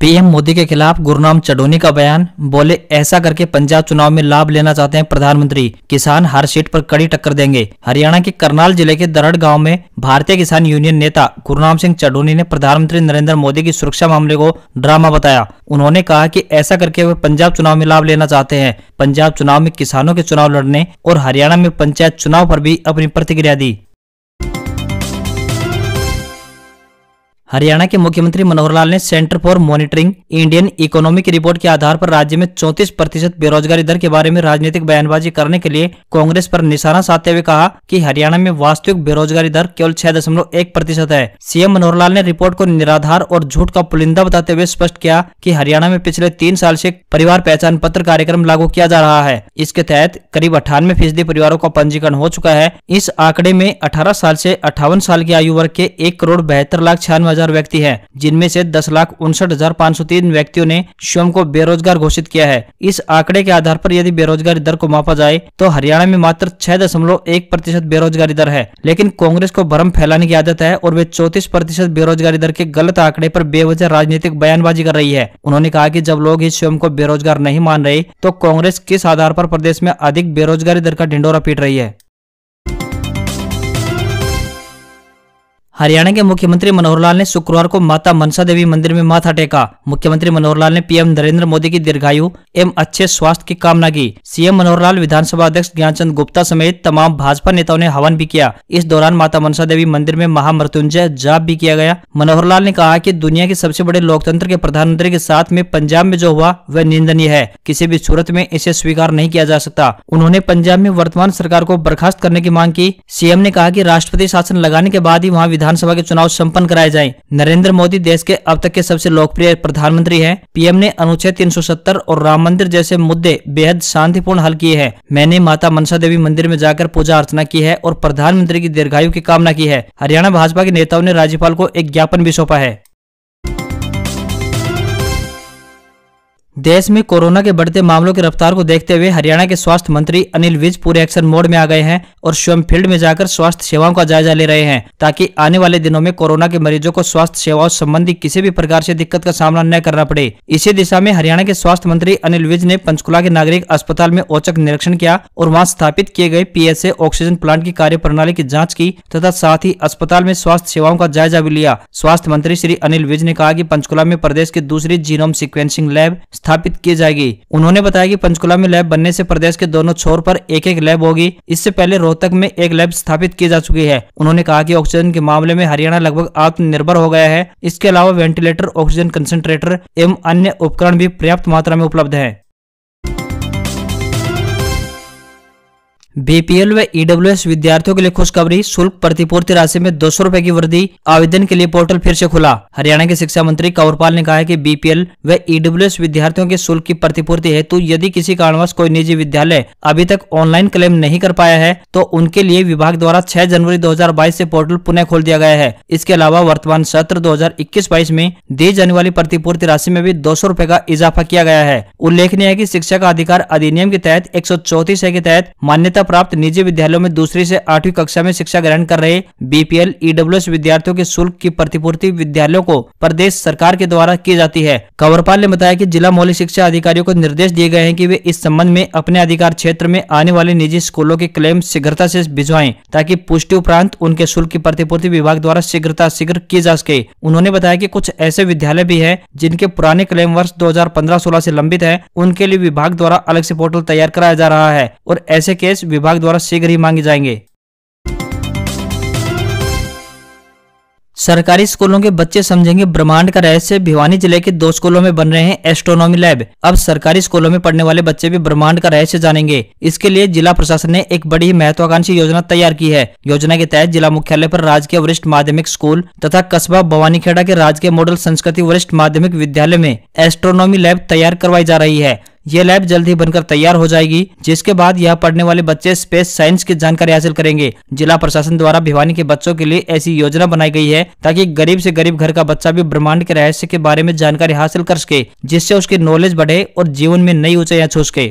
PM Modi के खिलाफ गुरुनाम चडोनी का बयान बोले ऐसा करके पंजाब चुनाव में लाभ लेना चाहते हैं प्रधानमंत्री किसान हर सीट पर कड़ी टक्कर देंगे हरियाणा के करनाल जिले के दरड़ गांव में भारतीय किसान यूनियन नेता गुरुनाम सिंह चडोनी ने प्रधानमंत्री नरेंद्र मोदी की सुरक्षा मामले को ड्रामा बताया उन्होंने कहा की ऐसा करके वे पंजाब चुनाव में लाभ लेना चाहते हैं पंजाब चुनाव में किसानों के चुनाव लड़ने और हरियाणा में पंचायत चुनाव पर भी अपनी प्रतिक्रिया दी हरियाणा के मुख्यमंत्री मनोहर लाल ने centre for monitoring Indian economy की रिपोर्ट के आधार पर राज्य में 34 प्रतिशत बेरोजगारी दर के बारे में राजनीतिक बयानबाजी करने के लिए कांग्रेस पर निशाना साधते हुए कहा कि हरियाणा में वास्तविक बेरोजगारी दर केवल छह दशमलव एक प्रतिशत है सीएम मनोहर लाल ने रिपोर्ट को निराधार और झूठ का पुलिंदा बताते हुए स्पष्ट किया की कि हरियाणा में पिछले तीन साल ऐसी परिवार पहचान पत्र कार्यक्रम लागू किया जा रहा है इसके तहत करीब अठानवे फीसदी परिवारों का पंजीकरण हो चुका है इस आंकड़े में अठारह साल ऐसी अठावन साल की आयु वर्ग के एक करोड़ बहत्तर लाख छियानवे हजार व्यक्ति है जिनमें से दस लाख उनसठ हजार पाँच सौ तीन व्यक्तियों ने स्वयं को बेरोजगार घोषित किया है इस आंकड़े के आधार पर यदि बेरोजगारी दर को मापा जाए तो हरियाणा में मात्र छह दशमलव एक प्रतिशत बेरोजगारी दर है लेकिन कांग्रेस को भ्रम फैलाने की आदत है और वे चौतीस प्रतिशत बेरोजगारी दर के गलत आंकड़े पर बेवजह राजनीतिक बयानबाजी कर रही है उन्होंने कहा की जब लोग ही स्वयं को बेरोजगार नहीं मान रहे तो कांग्रेस किस आधार पर प्रदेश में अधिक बेरोजगारी दर का ढिंडोरा पीट रही है हरियाणा के मुख्यमंत्री मनोहर लाल ने शुक्रवार को माता मनसा देवी मंदिर में माथा टेका मुख्यमंत्री मनोहर लाल ने पीएम नरेंद्र मोदी की दीर्घायु एवं अच्छे स्वास्थ्य की कामना की सीएम मनोहर लाल विधानसभा अध्यक्ष ज्ञानचंद गुप्ता समेत तमाम भाजपा नेताओं ने हवन भी किया इस दौरान माता मनसा देवी मंदिर में महामृत्युंजय जाप भी किया गया मनोहर लाल ने कहा की दुनिया के सबसे बड़े लोकतंत्र के प्रधानमंत्री के साथ में पंजाब में जो हुआ वह निंदनीय है किसी भी सूरत में इसे स्वीकार नहीं किया जा सकता उन्होंने पंजाब में वर्तमान सरकार को बर्खास्त करने की मांग की सीएम ने कहा की राष्ट्रपति शासन लगाने के बाद ही वहाँ विधान विधानसभा के चुनाव सम्पन्न कराए जाए नरेंद्र मोदी देश के अब तक के सबसे लोकप्रिय प्रधानमंत्री है पीएम ने अनुच्छेद 370 और राम मंदिर जैसे मुद्दे बेहद शांतिपूर्ण हल किए हैं मैंने माता मनसा देवी मंदिर में जाकर पूजा अर्चना की है और प्रधानमंत्री की दीर्घायु की कामना की है हरियाणा भाजपा के नेताओं ने राज्यपाल को एक ज्ञापन भी सौंपा है देश में कोरोना के बढ़ते मामलों की रफ्तार को देखते हुए हरियाणा के स्वास्थ्य मंत्री अनिल विज पूरे एक्शन मोड में आ गए हैं और स्वयं फील्ड में जाकर स्वास्थ्य सेवाओं का जायजा ले रहे हैं ताकि आने वाले दिनों में कोरोना के मरीजों को स्वास्थ्य सेवाओं संबंधी किसी भी प्रकार से दिक्कत का सामना न करना पड़े इसी दिशा में हरियाणा के स्वास्थ्य मंत्री अनिल विज ने पंचकुला के नागरिक अस्पताल में औचक निरीक्षण किया और वहाँ स्थापित किए गए पी ऑक्सीजन प्लांट की कार्य प्रणाली की जाँच की तथा साथ ही अस्पताल में स्वास्थ्य सेवाओं का जायजा भी लिया स्वास्थ्य मंत्री श्री अनिल विज ने कहा की पंचकुला में प्रदेश की दूसरी जीनोम सिक्वेंसिंग लैब स्थापित की जाएगी उन्होंने बताया कि पंचकुला में लैब बनने से प्रदेश के दोनों छोर पर एक एक लैब होगी इससे पहले रोहतक में एक लैब स्थापित की जा चुकी है उन्होंने कहा की ऑक्सीजन के मामले में हरियाणा लगभग आत्मनिर्भर हो गया है इसके अलावा वेंटिलेटर ऑक्सीजन कंसेंट्रेटर एवं अन्य उपकरण भी पर्याप्त मात्रा में उपलब्ध है बीपीएल व ईडब्ल्यूएस e विद्यार्थियों के लिए खुशखबरी शुल्क प्रतिपूर्ति राशि में दो सौ की वृद्धि आवेदन के लिए पोर्टल फिर से खुला हरियाणा के शिक्षा मंत्री कंवरपाल ने कहा है कि बीपीएल व ईडब्ल्यूएस e विद्यार्थियों के शुल्क की प्रतिपूर्ति हेतु यदि किसी कारणवश कोई निजी विद्यालय अभी तक ऑनलाइन क्लेम नहीं कर पाया है तो उनके लिए विभाग द्वारा छह जनवरी दो हजार बाईस पोर्टल पुनः खोल दिया गया है इसके अलावा वर्तमान सत्र दो हजार इक्कीस बाईस में दी जाने वाली प्रतिपूर्ति राशि में भी दो सौ रूपए का इजाफा किया गया है उल्लेखनीय है की शिक्षा का अधिकार अधिनियम के तहत एक सौ के तहत मान्यता प्राप्त निजी विद्यालयों में दूसरी से आठवीं कक्षा में शिक्षा ग्रहण कर रहे बीपीएल ईडब्ल्यूएस e विद्यार्थियों के शुल्क की प्रतिपूर्ति विद्यालयों को प्रदेश सरकार के द्वारा की जाती है कंवरपाल ने बताया की जिला मौलिक शिक्षा अधिकारियों को निर्देश दिए गए हैं की वे इस संबंध में अपने अधिकार क्षेत्र में आने वाले निजी स्कूलों के क्लेम शीघ्रता ऐसी भिजवाए ताकि पुष्टि उपरांत उनके शुल्क की प्रतिपूर्ति विभाग द्वारा शीघ्रता शीघ्र की जा सके उन्होंने बताया की कुछ ऐसे विद्यालय भी है जिनके पुराने क्लेम वर्ष 2015-16 से लंबित है उनके लिए विभाग द्वारा अलग से पोर्टल तैयार कराया जा रहा है और ऐसे केस विभाग द्वारा शीघ्र ही मांगे जाएंगे सरकारी स्कूलों के बच्चे समझेंगे ब्रह्मांड का रहस्य भिवानी जिले के दो स्कूलों में बन रहे हैं एस्ट्रोनॉमी लैब अब सरकारी स्कूलों में पढ़ने वाले बच्चे भी ब्रह्मांड का रहस्य जानेंगे इसके लिए जिला प्रशासन ने एक बड़ी महत्वाकांक्षी योजना तैयार की है योजना के तहत जिला मुख्यालय पर राजकीय वरिष्ठ माध्यमिक स्कूल तथा कस्बा भवानीखेड़ा के राजकीय मॉडल संस्कृति वरिष्ठ माध्यमिक विद्यालय में एस्ट्रोनॉमी लैब तैयार करवाई जा रही है ये लैब जल्द ही बनकर तैयार हो जाएगी जिसके बाद यहाँ पढ़ने वाले बच्चे स्पेस साइंस की जानकारी हासिल करेंगे जिला प्रशासन द्वारा भिवानी के बच्चों के लिए ऐसी योजना बनाई गई है ताकि गरीब से गरीब घर का बच्चा भी ब्रह्मांड के रहस्य के बारे में जानकारी हासिल कर सके जिससे उसकी नॉलेज बढ़े और जीवन में नई ऊंचाइयां छू सके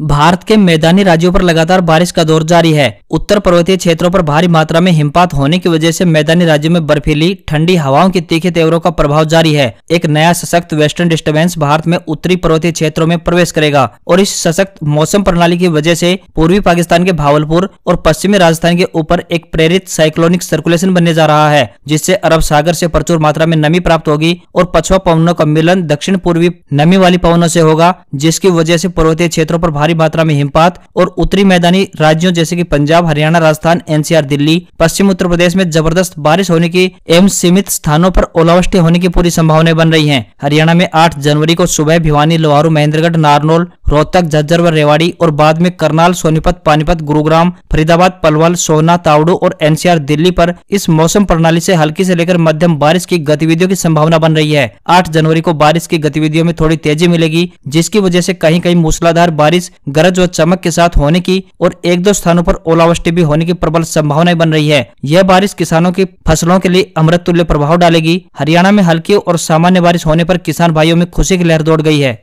भारत के मैदानी राज्यों पर लगातार बारिश का दौर जारी है उत्तर पर्वतीय क्षेत्रों पर भारी मात्रा में हिमपात होने की वजह से मैदानी राज्यों में बर्फीली ठंडी हवाओं के तीखे तेवरों का प्रभाव जारी है एक नया सशक्त वेस्टर्न डिस्टर्बेंस भारत में उत्तरी पर्वतीय क्षेत्रों में प्रवेश करेगा और इस सशक्त मौसम प्रणाली की वजह ऐसी पूर्वी पाकिस्तान के भावलपुर और पश्चिमी राजस्थान के ऊपर एक प्रेरित साइक्लोनिक सर्कुलेशन बनने जा रहा है जिससे अरब सागर ऐसी प्रचुर मात्रा में नमी प्राप्त होगी और पछुआ पवनों का मिलन दक्षिण पूर्वी नमी वाली पवनों ऐसी होगा जिसकी वजह ऐसी पर्वतीय क्षेत्रों आरोप भारी भारी मात्रा में हिमपात और उत्तरी मैदानी राज्यों जैसे कि पंजाब हरियाणा राजस्थान एनसीआर दिल्ली पश्चिम उत्तर प्रदेश में जबरदस्त बारिश होने की एवं सीमित स्थानों पर ओलावृष्टि होने की पूरी संभावनाएं बन रही है हरियाणा में आठ जनवरी को सुबह भिवानी लोहारू महेंद्रगढ़ नारनोल रोहतक झज्जर व रेवाड़ी और बाद में करनाल सोनीपत पानीपत गुरुग्राम फरीदाबाद पलवल सोहना तावड़ू और एनसीआर दिल्ली पर इस मौसम प्रणाली से हल्की से लेकर मध्यम बारिश की गतिविधियों की संभावना बन रही है आठ जनवरी को बारिश की गतिविधियों में थोड़ी तेजी मिलेगी जिसकी वजह से कहीं कहीं मूसलाधार बारिश गरज व चमक के साथ होने की और एक दो स्थानों पर ओलावृष्टि भी होने की प्रबल संभावनाएं बन रही है यह बारिश किसानों की फसलों के लिए अमृत तुल्य प्रभाव डालेगी हरियाणा में हल्की और सामान्य बारिश होने पर किसान भाइयों में खुशी की लहर दौड़ गई है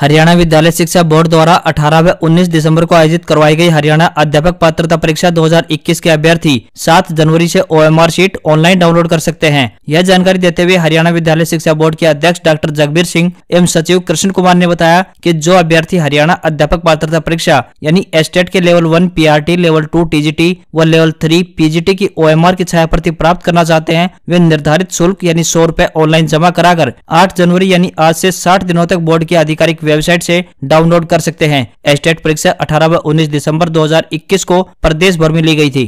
हरियाणा विद्यालय शिक्षा बोर्ड द्वारा 18 व 19 दिसंबर को आयोजित करवाई गई हरियाणा अध्यापक पात्रता परीक्षा 2021 के अभ्यर्थी 7 जनवरी से ओएमआर शीट ऑनलाइन डाउनलोड कर सकते हैं यह जानकारी देते हुए हरियाणा विद्यालय शिक्षा बोर्ड के अध्यक्ष डॉक्टर जगबीर सिंह एवं सचिव कृष्ण कुमार ने बताया की जो अभ्यर्थी हरियाणा अध्यापक पात्रता परीक्षा यानी एस्टेट e के लेवल वन पी लेवल टू टी व लेवल थ्री पी की ओ की छाया प्रति प्राप्त करना चाहते हैं वे निर्धारित शुल्क यानी सौ रूपए ऑनलाइन जमा कराकर आठ जनवरी यानी आज ऐसी साठ दिनों तक बोर्ड के आधिकारिक वेबसाइट से डाउनलोड कर सकते हैं स्टेट परीक्षा 18 व 19 दिसंबर 2021 को प्रदेश भर में ली गई थी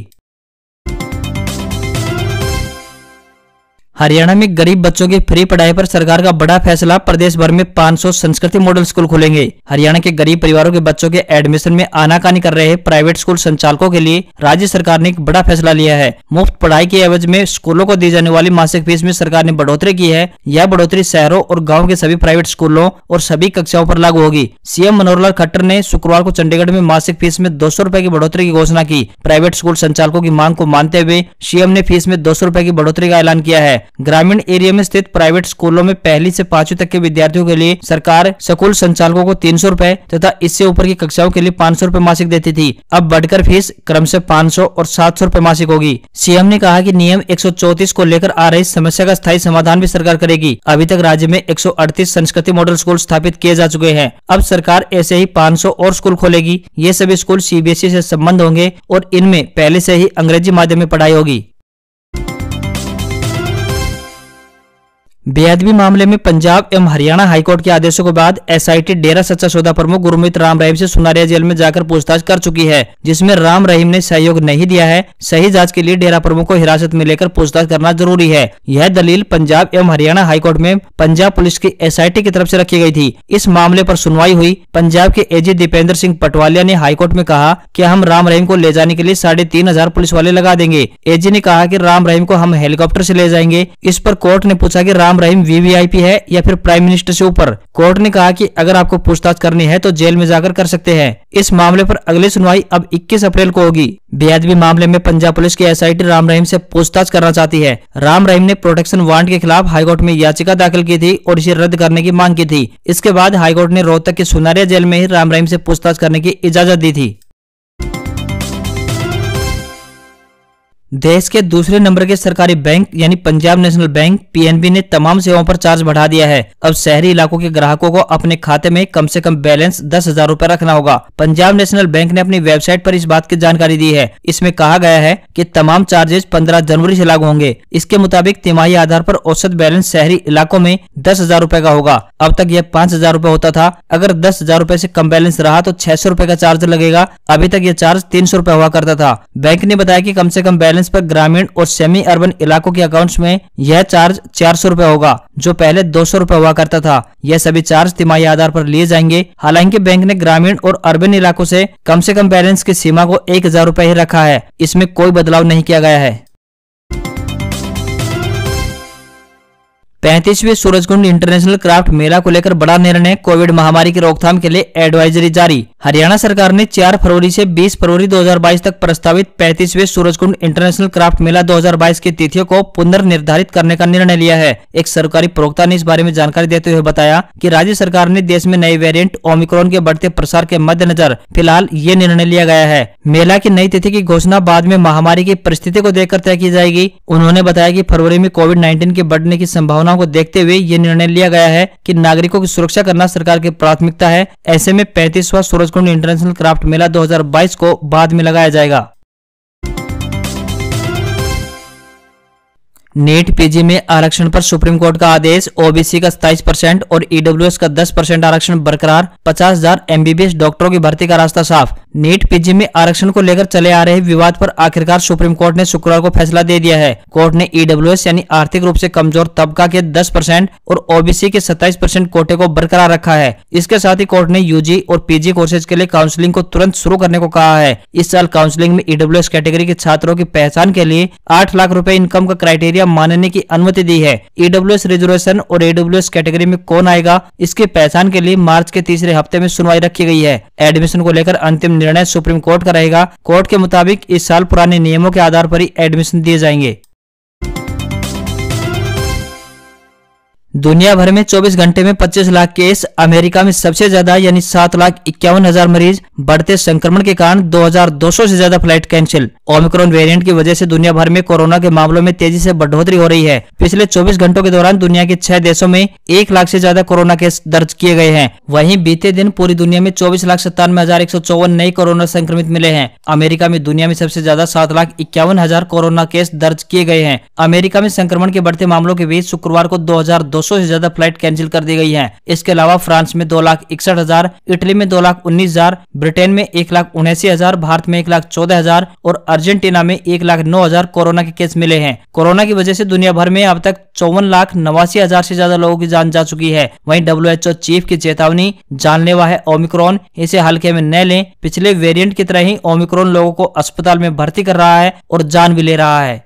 हरियाणा में गरीब बच्चों की फ्री पढ़ाई पर सरकार का बड़ा फैसला प्रदेश भर में 500 संस्कृति मॉडल स्कूल खुलेंगे हरियाणा के गरीब परिवारों के बच्चों के एडमिशन में आनाकानी कर रहे प्राइवेट स्कूल संचालकों के लिए राज्य सरकार ने एक बड़ा फैसला लिया है मुफ्त पढ़ाई के एवज में स्कूलों को दी जाने वाली मासिक फीस में सरकार ने बढ़ोतरी की है यह बढ़ोतरी शहरों और गाँव के सभी प्राइवेट स्कूलों और सभी कक्षाओं आरोप लागू होगी सीएम मनोहर लाल खट्टर ने शुक्रवार को चंडीगढ़ में मासिक फीस में दो सौ की बढ़ोतरी की घोषणा की प्राइवेट स्कूल संचालकों की मांग को मानते हुए सीएम ने फीस में दो सौ की बढ़ोतरी का ऐलान किया है ग्रामीण एरिया में स्थित प्राइवेट स्कूलों में पहली से पांचवी तक के विद्यार्थियों के लिए सरकार स्कूल संचालकों को तीन सौ तथा इससे ऊपर की कक्षाओं के लिए पाँच सौ मासिक देती थी अब बढ़कर फीस क्रम ऐसी पाँच सौ और सात सौ मासिक होगी सीएम ने कहा की नियम एक को लेकर आ रही समस्या का स्थायी समाधान भी सरकार करेगी अभी तक राज्य में एक संस्कृति मॉडल स्कूल स्थापित किए जा चुके हैं अब सरकार ऐसे ही पाँच और स्कूल खोलेगी ये सभी स्कूल सीबीएसई से संबंध होंगे और इनमें पहले से ही अंग्रेजी माध्यम में पढ़ाई होगी बेअदबी मामले में पंजाब एवं हरियाणा हाईकोर्ट के आदेशों के बाद एसआईटी डेरा सच्चा सौदा प्रमुख गुरुमित राम रहीम से सुनारिया जेल में जाकर पूछताछ कर चुकी है जिसमें राम रहीम ने सहयोग नहीं दिया है सही जांच के लिए डेरा प्रमुख को हिरासत में लेकर पूछताछ करना जरूरी है यह दलील पंजाब एवं हरियाणा हाईकोर्ट में पंजाब पुलिस की एस की तरफ ऐसी रखी गयी थी इस मामले आरोप सुनवाई हुई पंजाब के एजी दीपेंद्र सिंह पटवालिया ने हाईकोर्ट में कहा की हम राम रहीम को ले जाने के लिए साढ़े तीन हजार पुलिस वाले लगा देंगे एजी ने कहा की राम रहीम को हम हेलीकॉप्टर ऐसी ले जाएंगे इस पर कोर्ट ने पूछा की राम गुलाम रहीम वीवीआईपी है या फिर प्राइम मिनिस्टर से ऊपर कोर्ट ने कहा कि अगर आपको पूछताछ करनी है तो जेल में जाकर कर सकते हैं इस मामले पर अगली सुनवाई अब 21 अप्रैल को होगी बेहदी मामले में पंजाब पुलिस की एसआईटी राम रहीम से पूछताछ करना चाहती है राम रहीम ने प्रोटेक्शन वारंट के खिलाफ हाईकोर्ट में याचिका दाखिल की थी और इसे रद्द करने की मांग की थी इसके बाद हाईकोर्ट ने रोहतक के सुनारिया जेल में ही राम रहीम ऐसी पूछताछ करने की इजाजत दी थी देश के दूसरे नंबर के सरकारी बैंक यानी पंजाब नेशनल बैंक पीएनबी ने तमाम सेवाओं पर चार्ज बढ़ा दिया है अब शहरी इलाकों के ग्राहकों को अपने खाते में कम से कम बैलेंस दस हजार रूपए रखना होगा पंजाब नेशनल बैंक ने अपनी वेबसाइट पर इस बात की जानकारी दी है इसमें कहा गया है कि तमाम चार्जेस पंद्रह जनवरी ऐसी लागू होंगे इसके मुताबिक तिमाही आधार आरोप औसत बैलेंस शहरी इलाकों में दस हजार का होगा अब तक यह पाँच हजार होता था अगर दस हजार रूपए कम बैलेंस रहा तो छह सौ का चार्ज लगेगा अभी तक यह चार्ज तीन सौ हुआ करता था बैंक ने बताया की कम ऐसी कम बैलेंस बैलेंस पर ग्रामीण और सेमी अर्बन इलाकों के अकाउंट्स में यह चार्ज चार सौ होगा जो पहले दो सौ हुआ करता था यह सभी चार्ज तिमाही आधार पर लिए जाएंगे हालांकि बैंक ने ग्रामीण और अर्बन इलाकों से कम से कम बैलेंस की सीमा को एक हजार ही रखा है इसमें कोई बदलाव नहीं किया गया है सूरज सूरजकुंड इंटरनेशनल क्राफ्ट मेला को लेकर बड़ा निर्णय कोविड महामारी की रोकथाम के लिए एडवाइजरी जारी हरियाणा सरकार ने 4 फरवरी से 20 फरवरी 2022 तक प्रस्तावित पैंतीसवें सूरजकुंड इंटरनेशनल क्राफ्ट मेला 2022 की तिथियों को पुनर्निर्धारित करने का निर्णय लिया है एक सरकारी प्रवक्ता ने इस बारे में जानकारी देते हुए बताया की राज्य सरकार ने देश में नए वेरियंट ओमिक्रॉन के बढ़ते प्रसार के मद्देनजर फिलहाल ये निर्णय लिया गया है मेला की नई तिथि की घोषणा बाद में महामारी की परिस्थिति को देखकर तय की जाएगी उन्होंने बताया की फरवरी में कोविड नाइन्टीन के बढ़ने की संभावना संभावनाओं को देखते हुए ये निर्णय लिया गया है कि नागरिकों की सुरक्षा करना सरकार की प्राथमिकता है ऐसे में पैंतीसवा सूरज इंटरनेशनल क्राफ्ट मेला 2022 को बाद में लगाया जाएगा नेट पीजी में आरक्षण पर सुप्रीम कोर्ट का आदेश ओबीसी का सताइस परसेंट और ईडब्ल्यूएस e का 10 परसेंट आरक्षण बरकरार पचास हजार एमबीबीएस डॉक्टरों की भर्ती का रास्ता साफ नीट पीजी में आरक्षण को लेकर चले आ रहे विवाद पर आखिरकार सुप्रीम कोर्ट ने शुक्रवार को फैसला दे दिया है कोर्ट ने ईडब्ल्यूएस e यानी आर्थिक रूप से कमजोर तबका के 10 परसेंट और ओबीसी के 27 परसेंट कोटे को बरकरार रखा है इसके साथ ही कोर्ट ने यूजी और पीजी कोर्सेज के लिए काउंसलिंग को तुरंत शुरू करने को कहा है इस साल काउंसिलिंग में ईडब्ल्यू e कैटेगरी के छात्रों की पहचान के लिए आठ लाख रूपए इनकम का क्राइटेरिया मानने की अनुमति दी है ईडब्ल्यू e रिजर्वेशन और ईडब्ल्यू कैटेगरी में कौन आएगा इसकी पहचान के लिए मार्च के तीसरे हफ्ते में सुनवाई रखी गयी है एडमिशन को लेकर अंतिम निर्णय सुप्रीम कोर्ट का रहेगा कोर्ट के मुताबिक इस साल पुराने नियमों के आधार पर ही एडमिशन दिए जाएंगे दुनिया भर में 24 घंटे में 25 लाख केस अमेरिका में सबसे ज्यादा यानी सात लाख इक्यावन हजार मरीज बढ़ते संक्रमण के कारण 2,200 से ज्यादा फ्लाइट कैंसिल ओमिक्रॉन वेरिएंट की वजह से दुनिया भर में कोरोना के मामलों में तेजी से बढ़ोतरी हो रही है पिछले 24 घंटों के दौरान दुनिया के छह देशों में एक लाख से ज्यादा कोरोना केस दर्ज किए गए हैं वहीं बीते दिन पूरी दुनिया में चौबीस लाख सत्तानवे हजार एक सौ चौवन नए कोरोना संक्रमित मिले हैं अमेरिका में दुनिया में सबसे ज्यादा सात लाख इक्यावन हजार कोरोना केस दर्ज किए गए हैं अमेरिका में संक्रमण के बढ़ते मामलों के बीच शुक्रवार को दो हजार दो सौ ऐसी ज्यादा फ्लाइट कैंसिल कर दी गई है इसके अलावा फ्रांस में दो लाख इकसठ हजार इटली में दो लाख उन्नीस हजार ब्रिटेन में एक लाख उन्यासी हजार भारत में एक लाख चौदह हजार और अर्जेंटीना में एक लाख नौ हजार कोरोना के केस मिले हैं कोरोना की वजह से दुनिया भर में अब तक चौवन लाख नवासी हजार ऐसी ज्यादा लोगों की जान जा चुकी है वहीं डब्ल्यू एच ओ चीफ की चेतावनी जानलेवा है ओमिक्रॉन इसे हल्के में न लें पिछले वेरिएंट की तरह ही ओमिक्रॉन लोगों को अस्पताल में भर्ती कर रहा है और जान भी ले रहा है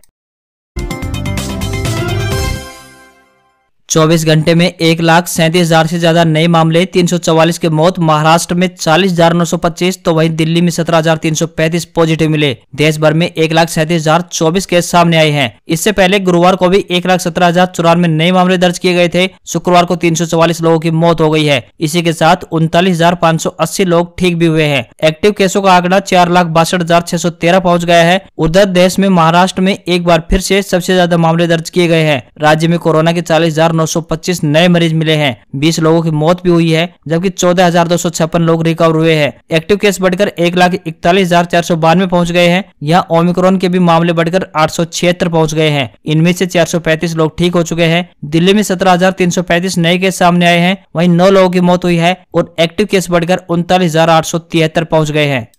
चौबीस घंटे में एक लाख सैंतीस हजार से ज्यादा नए मामले तीन सौ चौवालीस की मौत महाराष्ट्र में चालीस हजार नौ सौ पच्चीस तो वहीं दिल्ली में सत्रह हजार तीन सौ पैंतीस पॉजिटिव मिले देश भर में एक लाख सैंतीस हजार चौबीस केस सामने आए हैं इससे पहले गुरुवार को भी एक लाख सत्रह हजार चौरानवे नए मामले दर्ज किए गए थे शुक्रवार को तीन सौ चौवालीस लोगों की मौत हो गई है इसी के साथ उनतालीस हजार पाँच सौ अस्सी लोग ठीक भी हुए हैं एक्टिव केसों का आंकड़ा चार लाख बासठ हजार छह सौ तेरह पहुँच गया है उधर देश में महाराष्ट्र में एक बार फिर से सबसे ज्यादा मामले दर्ज किए गए हैं राज्य में कोरोना के चालीस हजार नौ 925 नए मरीज मिले हैं 20 लोगों की मौत भी हुई है जबकि चौदह लोग रिकवर हुए हैं एक्टिव केस बढ़कर एक लाख इकतालीस हजार चार सौ बानवे पहुँच गए हैं यहाँ ओमिक्रॉन के भी मामले बढ़कर आठ सौ छिहत्तर पहुँच गए हैं इनमें से 435 लोग ठीक हो चुके हैं दिल्ली में पैंतीस नए केस सामने आए हैं वहीं नौ लोगों की मौत हुई है और एक्टिव केस बढ़कर उनतालीस हजार आठ सौ तिहत्तर पहुँच गए हैं